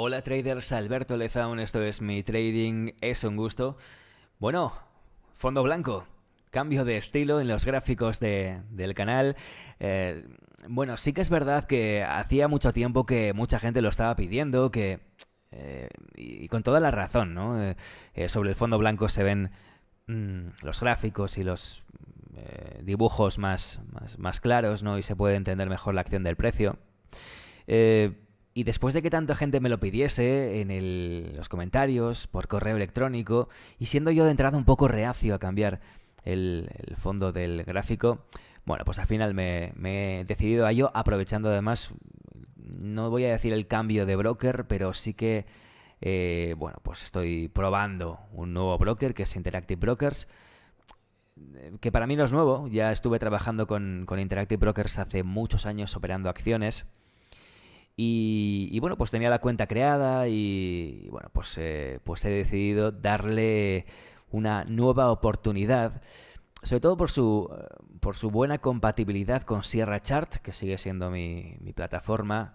Hola traders, Alberto Lezaun, esto es mi trading, es un gusto. Bueno, fondo blanco, cambio de estilo en los gráficos del canal. Eh, bueno, sí que es verdad que hacía mucho tiempo que mucha gente lo estaba pidiendo, que... Eh, y, con toda la razón, ¿no? Eh, sobre el fondo blanco se ven mm, los gráficos y los dibujos más, más, claros, ¿no? Y se puede entender mejor la acción del precio. Eh, y después de que tanta gente me lo pidiese en los comentarios, por correo electrónico, y siendo yo de entrada un poco reacio a cambiar el, fondo del gráfico, bueno, pues al final me, he decidido a ello, aprovechando además, no voy a decir el cambio de broker, pero sí que, eh, bueno, pues estoy probando un nuevo broker que es Interactive Brokers, eh, que para mí no es nuevo, ya estuve trabajando con, con Interactive Brokers hace muchos años operando acciones y, bueno, pues tenía la cuenta creada y, bueno, pues, eh, pues he decidido darle una nueva oportunidad, sobre todo por su, por su buena compatibilidad con Sierra Chart, que sigue siendo mi, mi plataforma.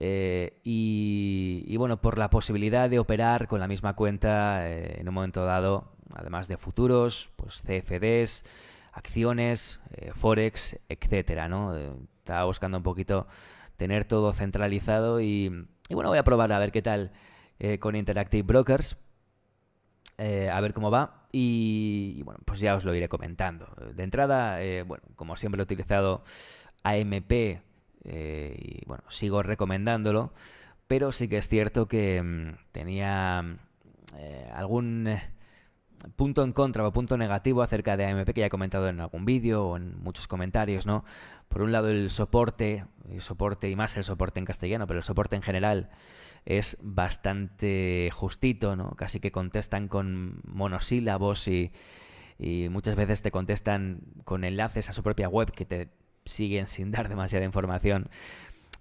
Eh, y, bueno, por la posibilidad de operar con la misma cuenta eh, en un momento dado, además de futuros, pues CFDs, acciones, Forex, etcétera, ¿no? Estaba buscando un poquito tener todo centralizado y, bueno, voy a probar a ver qué tal eh, con Interactive Brokers, eh, a ver cómo va y, bueno, pues ya os lo iré comentando. De entrada, eh, bueno, como siempre he utilizado AMP y bueno, sigo recomendándolo, pero sí que es cierto que mm, tenía algún punto en contra o punto negativo acerca de AMP que ya he comentado en algún vídeo o en muchos comentarios, ¿no? Por un lado el soporte, el soporte y más el soporte en castellano, pero el soporte en general es bastante justito, ¿no? Casi que contestan con monosílabos y, muchas veces te contestan con enlaces a su propia web que te siguen sin dar demasiada información.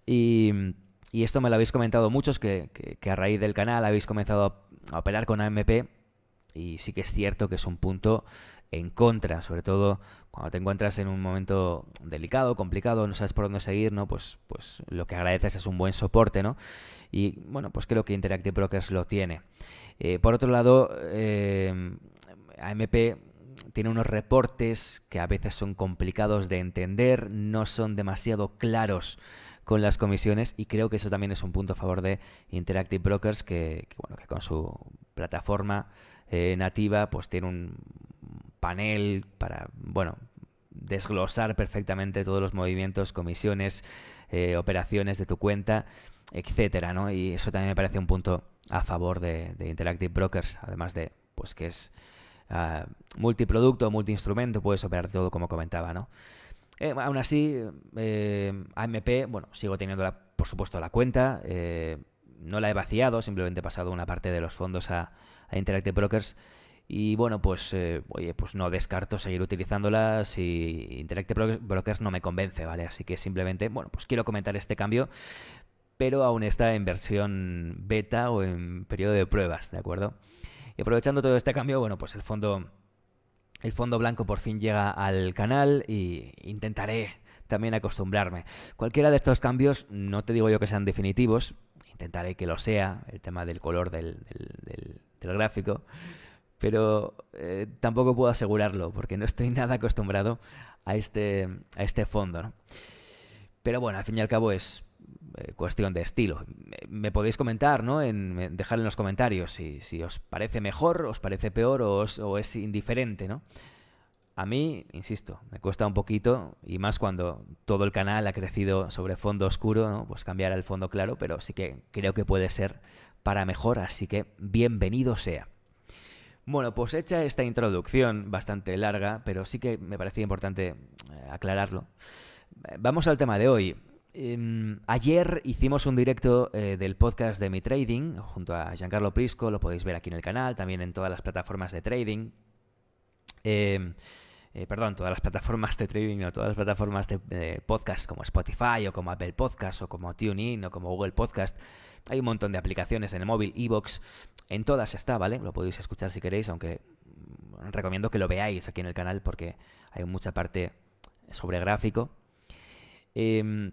Y, esto me lo habéis comentado muchos que, que a raíz del canal habéis comenzado a operar con AMP y sí que es cierto que es un punto en contra, sobre todo cuando te encuentras en un momento delicado, complicado, no sabes por dónde seguir, ¿no? Pues, pues lo que agradeces es un buen soporte, ¿no? Y bueno, pues creo que Interactive Brokers lo tiene. Eh, por otro lado, em, AMP tiene unos reportes que a veces son complicados de entender, no son demasiado claros con las comisiones y creo que eso también es un punto a favor de Interactive Brokers que con su plataforma eh, nativa, pues tiene un panel para, bueno, desglosar perfectamente todos los movimientos, comisiones, eh, operaciones de tu cuenta, etcétera, ¿no? Y eso también me parece un punto a favor de, Interactive Brokers, además de, pues que es ah, multiproducto, multiinstrumento, puedes operar todo como comentaba, ¿no? Eh, aún así, AMP, bueno, sigo teniendo, por supuesto, la cuenta, no la he vaciado, simplemente he pasado una parte de los fondos a, Interactive Brokers. Y bueno, pues eh, oye, pues no descarto seguir utilizándolas y Interactive Brokers no me convence, ¿vale? Así que simplemente, bueno, pues quiero comentar este cambio, pero aún está en versión beta o en periodo de pruebas, ¿de acuerdo? Y aprovechando todo este cambio, bueno, pues el fondo el fondo blanco por fin llega al canal e intentaré también acostumbrarme. Cualquiera de estos cambios, no te digo yo que sean definitivos, intentaré que lo sea, el tema del color del el gráfico, pero eh, tampoco puedo asegurarlo porque no estoy nada acostumbrado a este, a este fondo. ¿no? Pero bueno, al fin y al cabo es eh, cuestión de estilo. Me, podéis comentar, ¿no? En, dejar en los comentarios si, si, os parece mejor, os parece peor o, es indiferente, ¿no? A mí, insisto, me cuesta un poquito, y más cuando todo el canal ha crecido sobre fondo oscuro, pues cambiar al fondo claro, pero sí que creo que puede ser para mejor, así que bienvenido sea. Bueno, pues hecha esta introducción, bastante larga, pero sí que me parecía importante eh, aclararlo. Eh, vamos al tema de hoy. Em, ayer hicimos un directo eh, del podcast de mi trading junto a Giancarlo Prisco, lo podéis ver aquí en el canal, también en todas las plataformas de trading. Em, perdón, todas las plataformas de trading o todas las plataformas de, podcast como Spotify o como Apple Podcast o como TuneIn o como Google Podcast hay un montón de aplicaciones en el móvil, Evox, en todas está, ¿vale? Lo podéis escuchar si queréis, aunque recomiendo que lo veáis aquí en el canal porque hay mucha parte sobre gráfico. Em,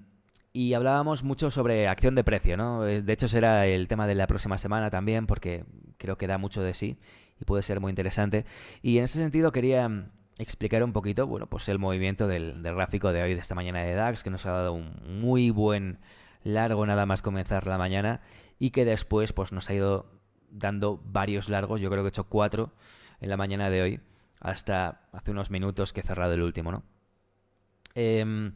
y hablábamos mucho sobre acción de precio, ¿no? De hecho, será el tema de la próxima semana también, porque creo que da mucho de sí y puede ser muy interesante. Y en ese sentido quería explicar un poquito, bueno, pues el movimiento del, del gráfico de hoy, de esta mañana de DAX, que nos ha dado un muy buen largo nada más comenzar la mañana y que después pues, nos ha ido dando varios largos, yo creo que he hecho cuatro en la mañana de hoy, hasta hace unos minutos que he cerrado el último, ¿no? Em,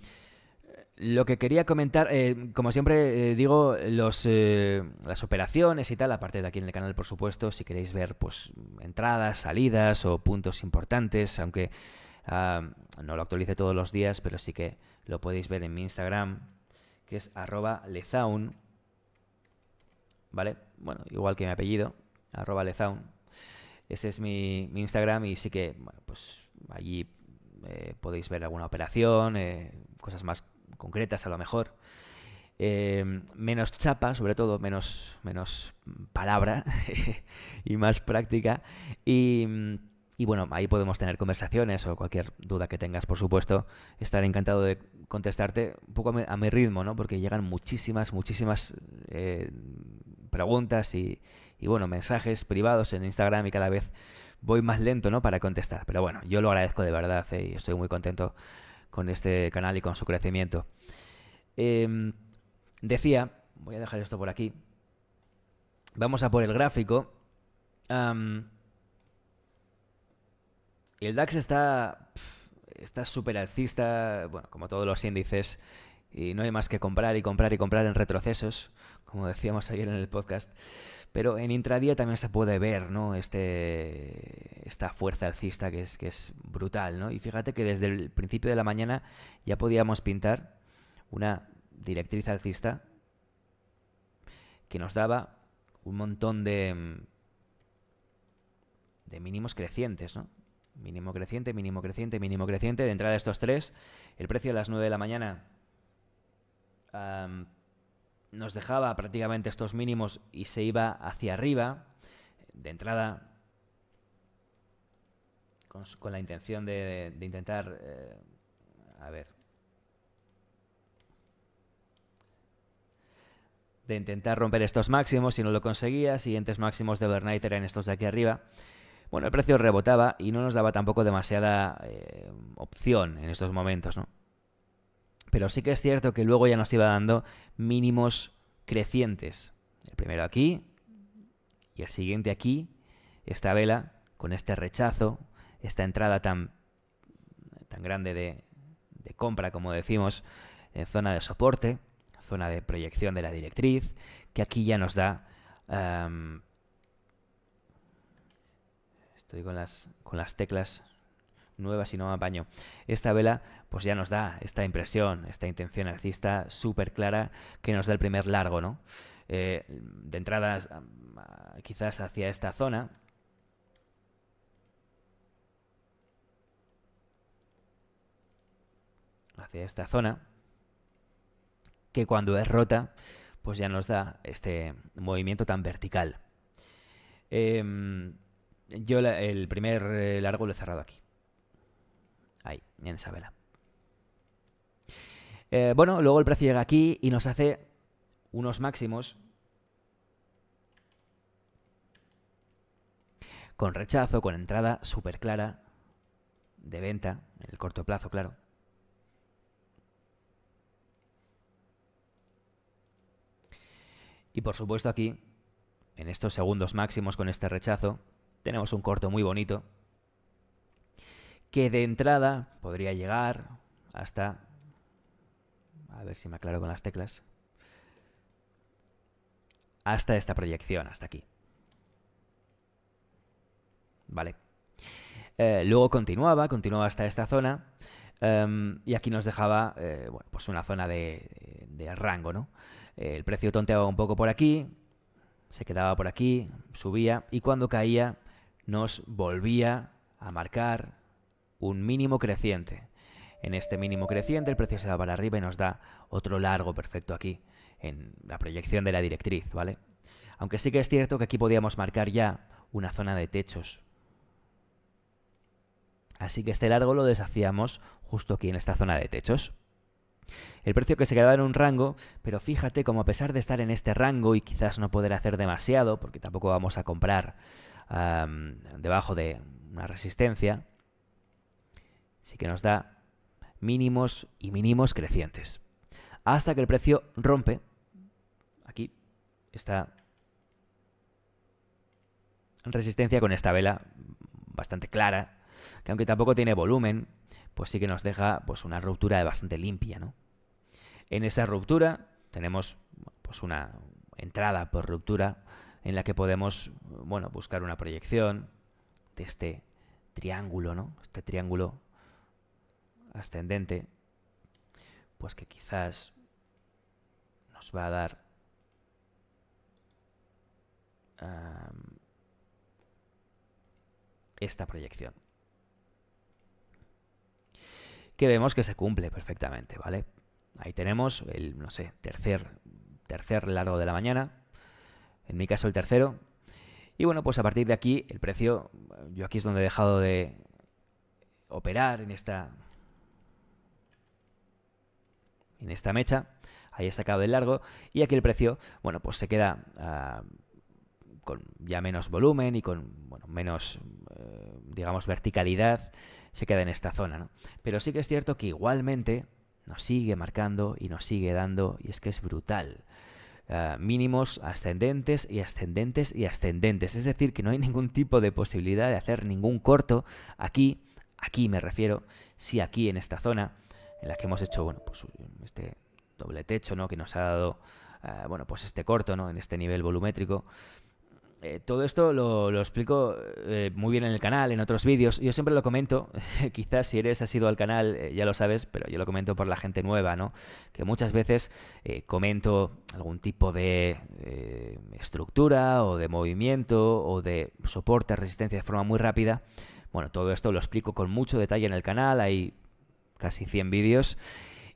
lo que quería comentar, eh, como siempre eh, digo, los, eh, las operaciones y tal, aparte de aquí en el canal, por supuesto, si queréis ver pues entradas, salidas o puntos importantes, aunque ah, no lo actualice todos los días, pero sí que lo podéis ver en mi Instagram, que es arroba lezaun, ¿vale? Bueno, igual que mi apellido, arroba lezaun. Ese es mi, Instagram y sí que, bueno, pues allí eh, podéis ver alguna operación, eh, cosas más concretas a lo mejor. Em, menos chapa, sobre todo, menos, menos palabra y más práctica. Y mm, y bueno, ahí podemos tener conversaciones o cualquier duda que tengas, por supuesto. Estaré encantado de contestarte un poco a mi, ritmo, ¿no? Porque llegan muchísimas, muchísimas eh, preguntas y, bueno, mensajes privados en Instagram y cada vez voy más lento, ¿no? Para contestar. Pero bueno, yo lo agradezco de verdad eh, y estoy muy contento con este canal y con su crecimiento. Em, decía, voy a dejar esto por aquí. Vamos a por el gráfico. El DAX está está súper alcista, bueno, como todos los índices, y no hay más que comprar y comprar y comprar en retrocesos, como decíamos ayer en el podcast. Pero en intradía también se puede ver, ¿no? Este, esta fuerza alcista que es, que es brutal, ¿no? Y fíjate que desde el principio de la mañana ya podíamos pintar una directriz alcista que nos daba un montón de, mm, de mínimos crecientes, ¿no? Mínimo creciente, mínimo creciente, mínimo creciente. De entrada estos tres, el precio a las 9 de la mañana nos dejaba prácticamente estos mínimos y se iba hacia arriba. De entrada, con, la intención de, intentar... Eh, a ver, de intentar romper estos máximos, si no lo conseguía, siguientes máximos de Overnight eran estos de aquí arriba, bueno, el precio rebotaba y no nos daba tampoco demasiada eh, opción en estos momentos, ¿no? Pero sí que es cierto que luego ya nos iba dando mínimos crecientes. El primero aquí y el siguiente aquí. Esta vela con este rechazo, esta entrada tan, tan grande de, compra, como decimos, en zona de soporte, zona de proyección de la directriz, que aquí ya nos da con las, con las teclas nuevas y no me apaño. Esta vela pues ya nos da esta impresión, esta intención alcista súper clara que nos da el primer largo, ¿no? Eh, de entradas quizás hacia esta zona. Hacia esta zona. Que cuando es rota pues ya nos da este movimiento tan vertical. Em, yo el primer eh, largo lo he cerrado aquí. Ahí, en esa vela. Eh, bueno, luego el precio llega aquí y nos hace unos máximos con rechazo, con entrada súper clara de venta, en el corto plazo, claro. Y por supuesto aquí, en estos segundos máximos con este rechazo, tenemos un corto muy bonito que de entrada podría llegar hasta... A ver si me aclaro con las teclas. Hasta esta proyección, hasta aquí. Vale. Eh, luego continuaba, continuaba hasta esta zona. Em, y aquí nos dejaba eh, pues una zona de, rango, ¿no? Eh, el precio tonteaba un poco por aquí, se quedaba por aquí, subía y cuando caía nos volvía a marcar un mínimo creciente. En este mínimo creciente el precio se va para arriba y nos da otro largo perfecto aquí, en la proyección de la directriz, ¿vale? Aunque sí que es cierto que aquí podíamos marcar ya una zona de techos. Así que este largo lo deshacíamos justo aquí en esta zona de techos. El precio que se quedaba en un rango, pero fíjate como a pesar de estar en este rango y quizás no poder hacer demasiado, porque tampoco vamos a comprar debajo de una resistencia, sí que nos da mínimos y mínimos crecientes. Hasta que el precio rompe, aquí está resistencia con esta vela bastante clara, que aunque tampoco tiene volumen, pues sí que nos deja pues, una ruptura bastante limpia. ¿no? En esa ruptura tenemos pues, una entrada por ruptura en la que podemos bueno, buscar una proyección de este triángulo, ¿no? Este triángulo ascendente, pues que quizás nos va a dar esta proyección. Que vemos que se cumple perfectamente, ¿vale? Ahí tenemos el, no sé, tercer, tercer largo de la mañana, en mi caso el tercero. Y bueno, pues a partir de aquí el precio, yo aquí es donde he dejado de operar en esta en esta mecha, ahí he sacado de largo y aquí el precio, bueno, pues se queda ah, con ya menos volumen y con bueno, menos, eh, digamos, verticalidad, se queda en esta zona. ¿no? Pero sí que es cierto que igualmente nos sigue marcando y nos sigue dando, y es que es brutal. Eh, mínimos ascendentes y ascendentes y ascendentes. Es decir, que no hay ningún tipo de posibilidad de hacer ningún corto aquí, aquí me refiero, si aquí en esta zona en la que hemos hecho, bueno, pues este doble techo, ¿no? Que nos ha dado, eh, bueno, pues este corto, ¿no? En este nivel volumétrico eh, todo esto lo, explico eh, muy bien en el canal, en otros vídeos. Yo siempre lo comento, quizás si eres asiduo al canal eh, ya lo sabes, pero yo lo comento por la gente nueva, ¿no? Que muchas veces comento algún tipo de estructura o de movimiento o de soporte, resistencia de forma muy rápida. Bueno, todo esto lo explico con mucho detalle en el canal, hay casi 100 vídeos.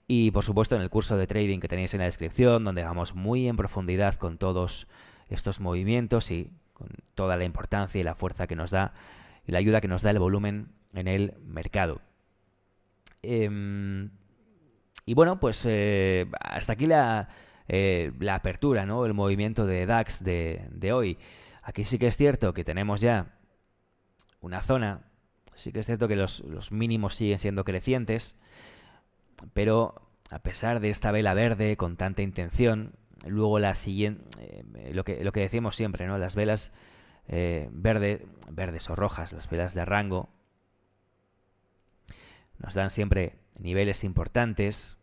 Y por supuesto en el curso de trading que tenéis en la descripción, donde vamos muy en profundidad con todos estos movimientos y con toda la importancia y la fuerza que nos da y la ayuda que nos da el volumen en el mercado. Em, y bueno, pues eh, hasta aquí eh, la, apertura, ¿no? El movimiento de DAX de, hoy. Aquí sí que es cierto que tenemos ya una zona. Sí que es cierto que los mínimos siguen siendo crecientes. Pero a pesar de esta vela verde con tanta intención, luego la siguiente, eh, lo, que, lo decimos siempre, ¿no? Las velas eh, verdes o rojas, las velas de rango, nos dan siempre niveles importantes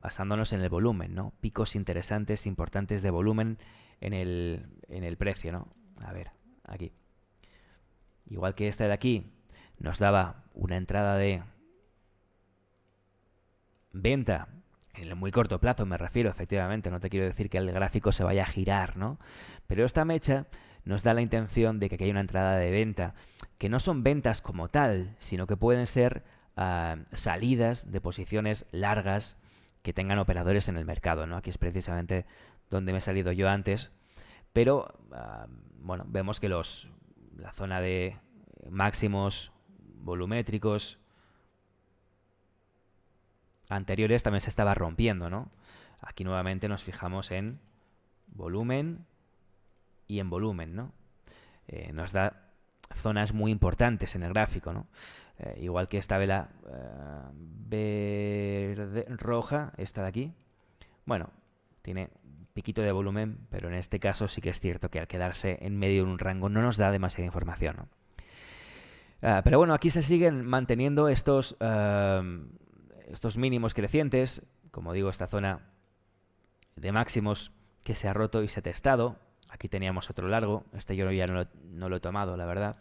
basándonos en el volumen, ¿no? Picos interesantes, importantes de volumen en el, en el precio, ¿no? A ver, aquí. Igual que esta de aquí, nos daba una entrada de venta en el muy corto plazo me refiero, efectivamente, no te quiero decir que el gráfico se vaya a girar, ¿no? Pero esta mecha nos da la intención de que aquí hay una entrada de venta, que no son ventas como tal, sino que pueden ser ah, salidas de posiciones largas que tengan operadores en el mercado, ¿no? Aquí es precisamente donde me he salido yo antes, pero ah, bueno, vemos que los, la zona de máximos volumétricos anteriores también se estaba rompiendo, ¿no? Aquí nuevamente nos fijamos en volumen y en volumen, ¿no? Eh, nos da zonas muy importantes en el gráfico, ¿no? Eh, igual que esta vela eh, verde, roja, esta de aquí. Bueno, tiene un piquito de volumen, pero en este caso sí que es cierto que al quedarse en medio de un rango no nos da demasiada información, ah, pero bueno, aquí se siguen manteniendo estos, estos mínimos crecientes, como digo, esta zona de máximos que se ha roto y se ha testado. Aquí teníamos otro largo, este yo ya no lo, he tomado, la verdad.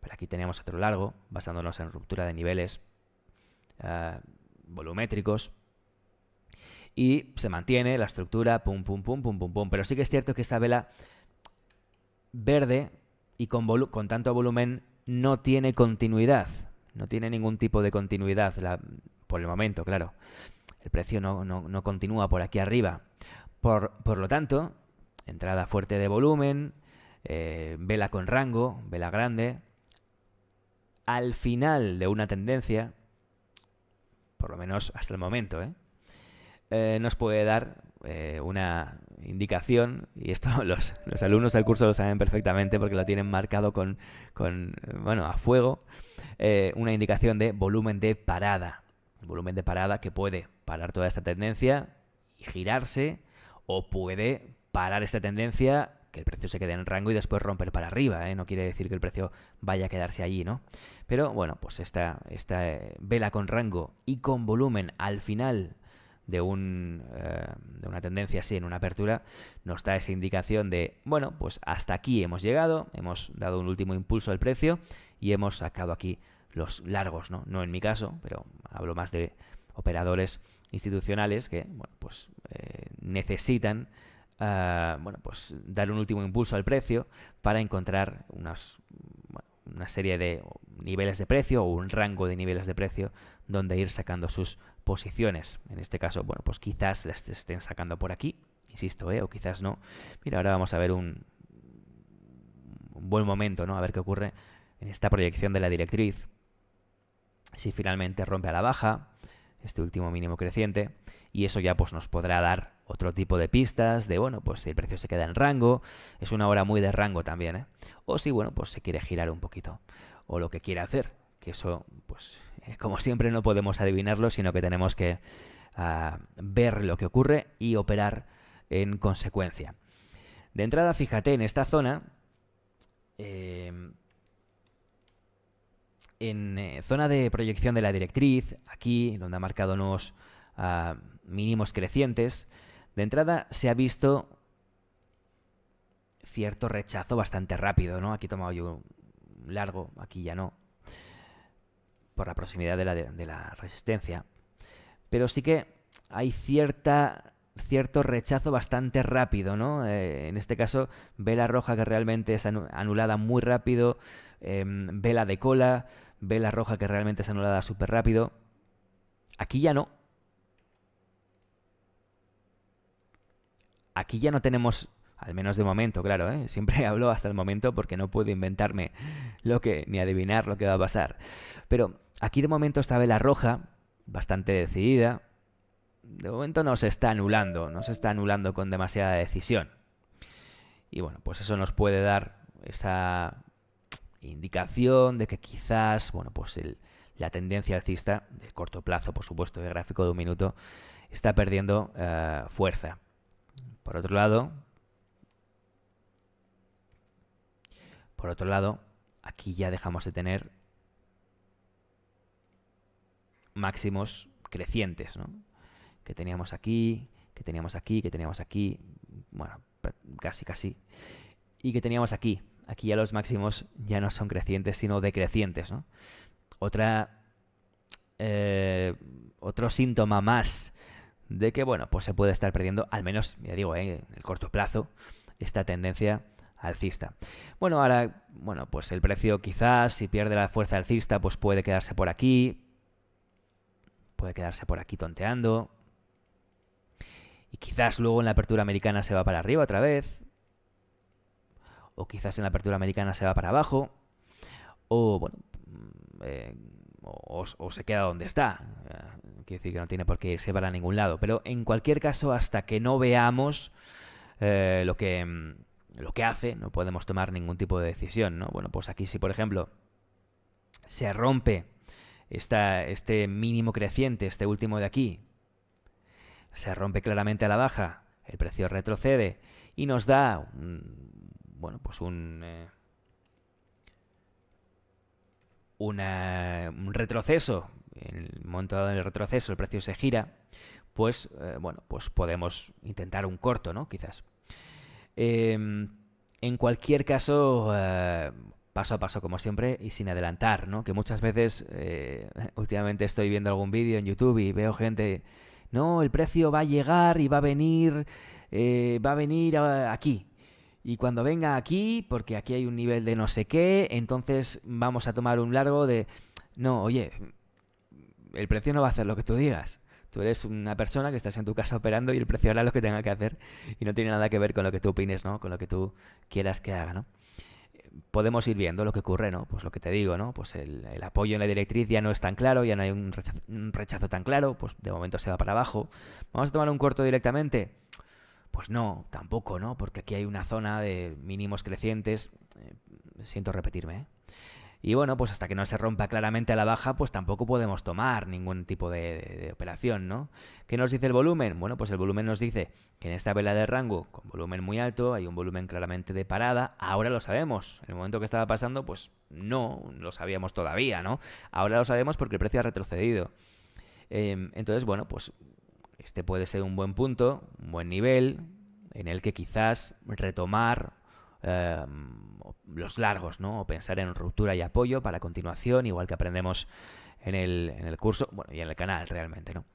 Pero aquí teníamos otro largo, basándonos en ruptura de niveles ah, volumétricos. Y se mantiene la estructura, pum, pum, pum, pum, pum, pum. Pero sí que es cierto que esta vela verde y con tanto volumen no tiene continuidad. No tiene ningún tipo de continuidad, por el momento, claro. El precio no, continúa por aquí arriba. Por, lo tanto, entrada fuerte de volumen, eh, vela con rango, vela grande. Al final de una tendencia, por lo menos hasta el momento, ¿eh? Eh, nos puede dar una indicación, y esto los, alumnos del curso lo saben perfectamente porque lo tienen marcado con, con bueno, a fuego, eh, una indicación de volumen de parada. Volumen de parada que puede parar toda esta tendencia y girarse, o puede parar esta tendencia, que el precio se quede en rango y después romper para arriba. ¿eh? No quiere decir que el precio vaya a quedarse allí, ¿no? Pero bueno, pues esta, esta eh, vela con rango y con volumen al final de, un, eh, de una tendencia así en una apertura, nos da esa indicación de, bueno, pues hasta aquí hemos llegado, hemos dado un último impulso al precio y hemos sacado aquí los largos, ¿no? No en mi caso, pero hablo más de operadores institucionales que, pues eh, necesitan eh, bueno, pues dar un último impulso al precio para encontrar unas, una serie de niveles de precio o un rango de niveles de precio donde ir sacando sus posiciones. En este caso, bueno, pues quizás las estén sacando por aquí, insisto, ¿eh? o quizás no. Mira, ahora vamos a ver un, buen momento, ¿no? A ver qué ocurre en esta proyección de la directriz. Si finalmente rompe a la baja, este último mínimo creciente, y eso ya pues nos podrá dar otro tipo de pistas de, bueno, pues si el precio se queda en rango, es una hora muy de rango también, ¿eh? O si, bueno, pues se quiere girar un poquito, o lo que quiere hacer que eso, pues, eh, como siempre no podemos adivinarlo, sino que tenemos que ah, ver lo que ocurre y operar en consecuencia. De entrada, fíjate, en esta zona, eh, en eh, zona de proyección de la directriz, aquí, donde ha marcado unos ah, mínimos crecientes, de entrada se ha visto cierto rechazo bastante rápido, ¿no? Aquí he tomado yo un largo, aquí ya no por la proximidad de la, resistencia. Pero sí que hay cierta cierto rechazo bastante rápido, ¿no? Eh, en este caso, vela roja que realmente es anulada muy rápido, em, vela de cola, vela roja que realmente es anulada súper rápido. Aquí ya no. Aquí ya no tenemos al menos de momento, claro, ¿eh? siempre hablo hasta el momento porque no puedo inventarme lo que ni adivinar lo que va a pasar. Pero aquí de momento está vela roja, bastante decidida. De momento no se está anulando, no se está anulando con demasiada decisión. Y bueno, pues eso nos puede dar esa indicación de que quizás, bueno, pues la tendencia alcista de corto plazo, por supuesto, de gráfico de un minuto, está perdiendo eh, fuerza. Por otro lado, Por otro lado, aquí ya dejamos de tener máximos crecientes, ¿no? Que teníamos aquí, que teníamos aquí, que teníamos aquí, bueno, casi casi, y que teníamos aquí. Aquí ya los máximos ya no son crecientes, sino decrecientes, ¿no? Otra, eh, otro síntoma más de que, bueno, pues se puede estar perdiendo, al menos, ya digo, ¿eh? en el corto plazo, esta tendencia alcista. Bueno, ahora, bueno, pues el precio quizás, si pierde la fuerza alcista, pues puede quedarse por aquí. Puede quedarse por aquí tonteando. Y quizás luego en la apertura americana se va para arriba otra vez. O quizás en la apertura americana se va para abajo. O, bueno, mm, eh, o, se queda donde está. Eh, Quiere decir que no tiene por qué irse para ningún lado. Pero en cualquier caso, hasta que no veamos eh, lo que mm, lo que hace, no podemos tomar ningún tipo de decisión, ¿no? Bueno, pues aquí si, por ejemplo, se rompe esta, este mínimo creciente, este último de aquí, se rompe claramente a la baja, el precio retrocede y nos da, un, bueno, pues un... Eh, un retroceso, en el momento del retroceso el precio se gira, pues eh, bueno, pues podemos intentar un corto, ¿no? Quizás. Em, en cualquier caso, eh, paso a paso, como siempre, y sin adelantar, ¿no? Que muchas veces, eh, últimamente estoy viendo algún vídeo en YouTube y veo gente, no, el precio va a llegar y va a venir, eh, va a venir aquí. Y cuando venga aquí, porque aquí hay un nivel de no sé qué, entonces vamos a tomar un largo de, no, oye, el precio no va a hacer lo que tú digas. Tú eres una persona que estás en tu casa operando y el precio hará lo que tenga que hacer y no tiene nada que ver con lo que tú opines, ¿no? Con lo que tú quieras que haga, ¿no? Podemos ir viendo lo que ocurre, ¿no? Pues lo que te digo, ¿no? Pues el, apoyo en la directriz ya no es tan claro, ya no hay un rechazo, tan claro, pues de momento se va para abajo. ¿Vamos a tomar un corto directamente? Pues no, tampoco, ¿no? Porque aquí hay una zona de mínimos crecientes. Eh, siento repetirme, ¿eh? Y bueno, pues hasta que no se rompa claramente a la baja, pues tampoco podemos tomar ningún tipo de, operación, ¿no? ¿Qué nos dice el volumen? Bueno, pues el volumen nos dice que en esta vela de rango, con volumen muy alto, hay un volumen claramente de parada. Ahora lo sabemos. En el momento que estaba pasando, pues no lo sabíamos todavía, ¿no? Ahora lo sabemos porque el precio ha retrocedido. Em, entonces, bueno, pues este puede ser un buen punto, un buen nivel en el que quizás retomar Em, los largos, ¿no? O pensar en ruptura y apoyo para continuación, igual que aprendemos en el, curso, bueno, y en el canal realmente, ¿no?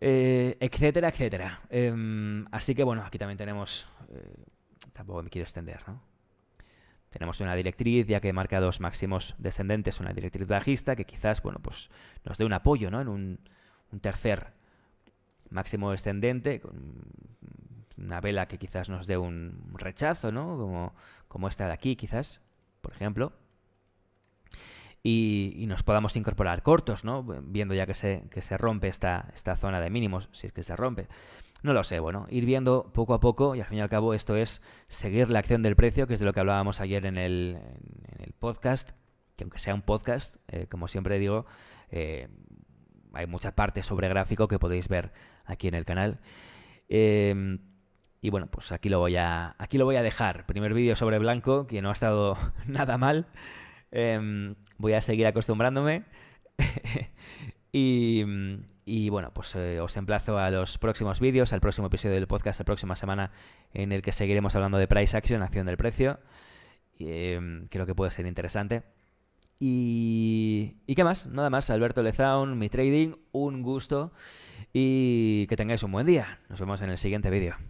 Eh, etcétera, etcétera. Em, así que bueno, aquí también tenemos... Eh, tampoco me quiero extender, ¿no? Tenemos una directriz ya que marca dos máximos descendentes, una directriz bajista que quizás, bueno, pues nos dé un apoyo, ¿no? En un, tercer máximo descendente, una vela que quizás nos dé un rechazo, ¿no? Como, como esta de aquí, quizás, por ejemplo. Y, nos podamos incorporar cortos, ¿no? Viendo ya que se, se rompe esta, esta zona de mínimos, si es que se rompe. No lo sé, bueno, ir viendo poco a poco y al fin y al cabo esto es seguir la acción del precio, que es de lo que hablábamos ayer en el, podcast, que aunque sea un podcast, eh, como siempre digo, eh, hay mucha parte sobre gráfico que podéis ver aquí en el canal. Eh, y bueno, pues aquí lo voy a, aquí lo voy a dejar. Primer vídeo sobre blanco, que no ha estado nada mal. Em, voy a seguir acostumbrándome. y, bueno, pues eh, os emplazo a los próximos vídeos, al próximo episodio del podcast, la próxima semana, en el que seguiremos hablando de price action, acción del precio. Em, creo que puede ser interesante. Y, y, qué más? Nada más, Alberto Lezaun, mi trading, un gusto y que tengáis un buen día. Nos vemos en el siguiente vídeo.